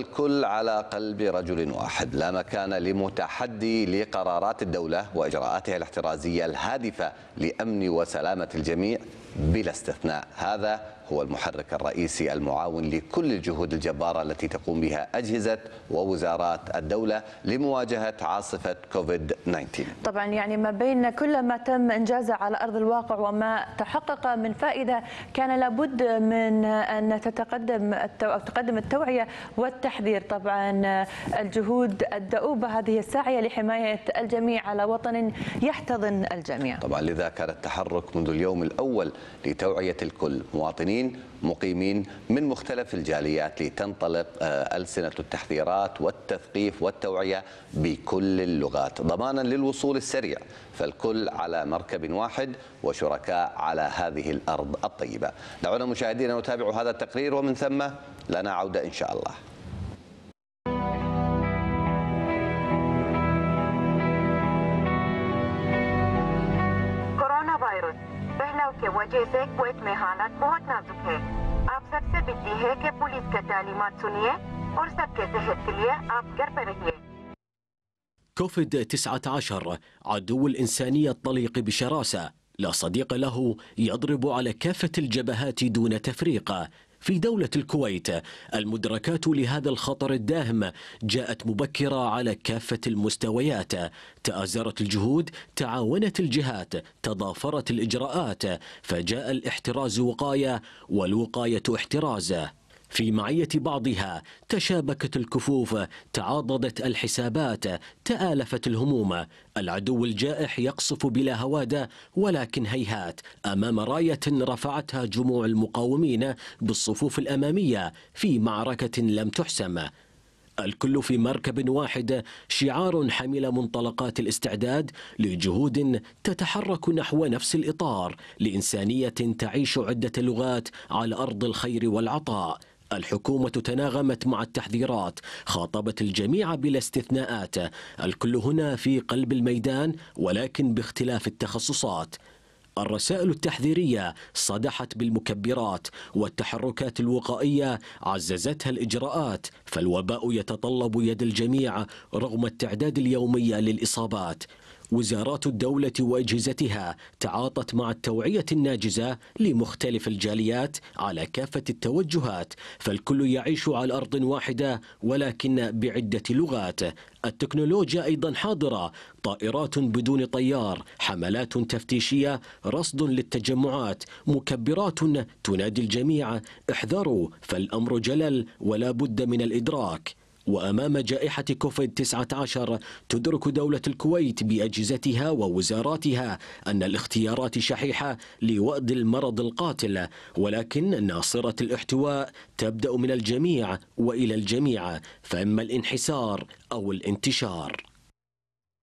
الكل على قلب رجل واحد لا مكان لمتحدي لقرارات الدولة وإجراءاتها الاحترازية الهادفة لأمن وسلامة الجميع بلا استثناء هذا هو المحرك الرئيسي المعاون لكل الجهود الجبارة التي تقوم بها أجهزة ووزارات الدولة لمواجهة عاصفة كوفيد 19 طبعا يعني ما بين كل ما تم إنجازه على أرض الواقع وما تحقق من فائدة كان لابد من أن تتقدم أو تقدم التوعية والتحذير طبعا الجهود الدؤوبة هذه الساعية لحماية الجميع على وطن يحتضن الجميع طبعا لذا كان التحرك منذ اليوم الأول لتوعية الكل مواطنين مقيمين من مختلف الجاليات لتنطلق آه، ألسنة التحذيرات والتثقيف والتوعية بكل اللغات ضمانا للوصول السريع فالكل على مركب واحد وشركاء على هذه الأرض الطيبة دعونا مشاهدينا نتابع هذا التقرير ومن ثم لنا عودة إن شاء الله کوئلہ کے وجہ سے کوئٹ میں حالت بہت نازک ہے آپ سب سے بکتی ہے کہ پولیس کے تعلیمات سنیے اور سب کے صحت کے لیے آپ گھر پر رہیے كوفيد 19 عدو الإنسانية الطليق بشراسة لا صديق له يضرب على كافة الجبهات دون تفريق في دولة الكويت المدركات لهذا الخطر الداهم جاءت مبكرة على كافة المستويات تآزرت الجهود تعاونت الجهات تضافرت الإجراءات فجاء الاحتراز وقاية والوقاية احتراز في معية بعضها تشابكت الكفوف تعاضدت الحسابات تآلفت الهموم العدو الجائح يقصف بلا هوادة ولكن هيهات أمام راية رفعتها جموع المقاومين بالصفوف الأمامية في معركة لم تحسم الكل في مركب واحد شعار حمل منطلقات الاستعداد لجهود تتحرك نحو نفس الاطار لانسانيه تعيش عده لغات على ارض الخير والعطاء الحكومة تناغمت مع التحذيرات خاطبت الجميع بلا استثناءات الكل هنا في قلب الميدان ولكن باختلاف التخصصات الرسائل التحذيرية صدحت بالمكبرات والتحركات الوقائية عززتها الإجراءات فالوباء يتطلب يد الجميع رغم التعداد اليومي للإصابات وزارات الدولة وأجهزتها تعاطت مع التوعية الناجزة لمختلف الجاليات على كافة التوجهات فالكل يعيش على أرض واحدة ولكن بعدة لغات التكنولوجيا أيضا حاضرة طائرات بدون طيار حملات تفتيشية رصد للتجمعات مكبرات تنادي الجميع احذروا فالأمر جلل ولا بد من الإدراك وأمام جائحة كوفيد 19 تدرك دولة الكويت بأجهزتها ووزاراتها أن الاختيارات شحيحة لوأد المرض القاتل ولكن ناصرة الاحتواء تبدأ من الجميع وإلى الجميع فإما الانحسار أو الانتشار